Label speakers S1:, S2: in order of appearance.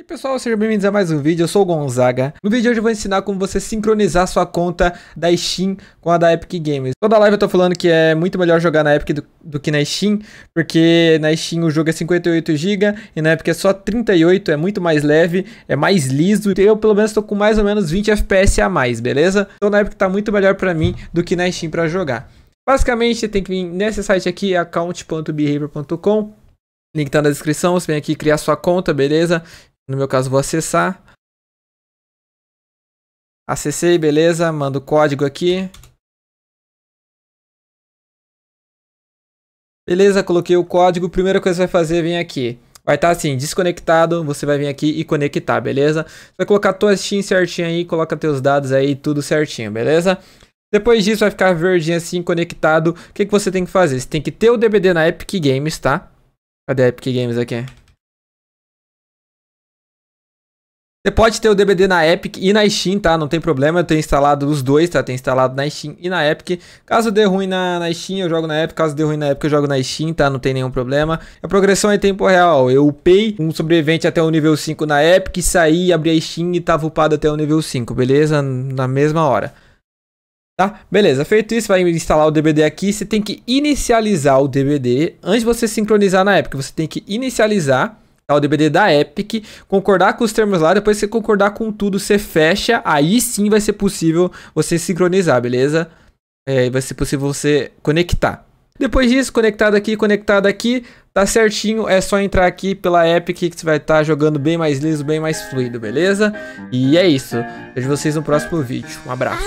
S1: E pessoal, sejam bem-vindos a mais um vídeo, eu sou o Gonzaga. No vídeo de hoje eu vou ensinar como você sincronizar sua conta da Steam com a da Epic Games. Toda live eu tô falando que é muito melhor jogar na Epic do, do que na Steam, porque na Steam o jogo é 58GB e na Epic é só 38, é muito mais leve, é mais liso. Eu pelo menos tô com mais ou menos 20 FPS a mais, beleza? Então na Epic tá muito melhor pra mim do que na Steam pra jogar. Basicamente, você tem que vir nesse site aqui, account.behavior.com Link tá na descrição, você vem aqui criar sua conta, beleza? No meu caso, vou acessar. Acessei, beleza. Mando o código aqui. Beleza, coloquei o código. Primeira coisa que você vai fazer, é vem aqui. Vai estar tá assim, desconectado, você vai vir aqui e conectar, beleza? Você vai colocar tua Steam certinho aí, coloca teus dados aí, tudo certinho, beleza? Depois disso vai ficar verdinho assim, conectado. O que, que você tem que fazer? Você tem que ter o DBD na Epic Games, tá? Cadê a Epic Games aqui? Você pode ter o DBD na Epic e na Steam, tá? Não tem problema, eu tenho instalado os dois, tá? Tenho instalado na Steam e na Epic. Caso dê ruim na, na Steam, eu jogo na Epic. Caso dê ruim na Epic, eu jogo na Steam, tá? Não tem nenhum problema. A é progressão é em tempo real. Eu upei um sobrevivente até o nível 5 na Epic, saí, abri a Steam e tava tá upado até o nível 5, beleza? Na mesma hora. Tá? Beleza, feito isso, vai instalar o DBD aqui. Você tem que inicializar o DBD antes de você sincronizar na Epic. Você tem que inicializar o DBD da Epic, concordar com os termos lá, depois você concordar com tudo, você fecha, aí sim vai ser possível você sincronizar, beleza? É, vai ser possível você conectar. Depois disso, conectado aqui, conectado aqui, tá certinho, é só entrar aqui pela Epic que você vai estar tá jogando bem mais liso, bem mais fluido, beleza? E é isso, vejo vocês no próximo vídeo, um abraço.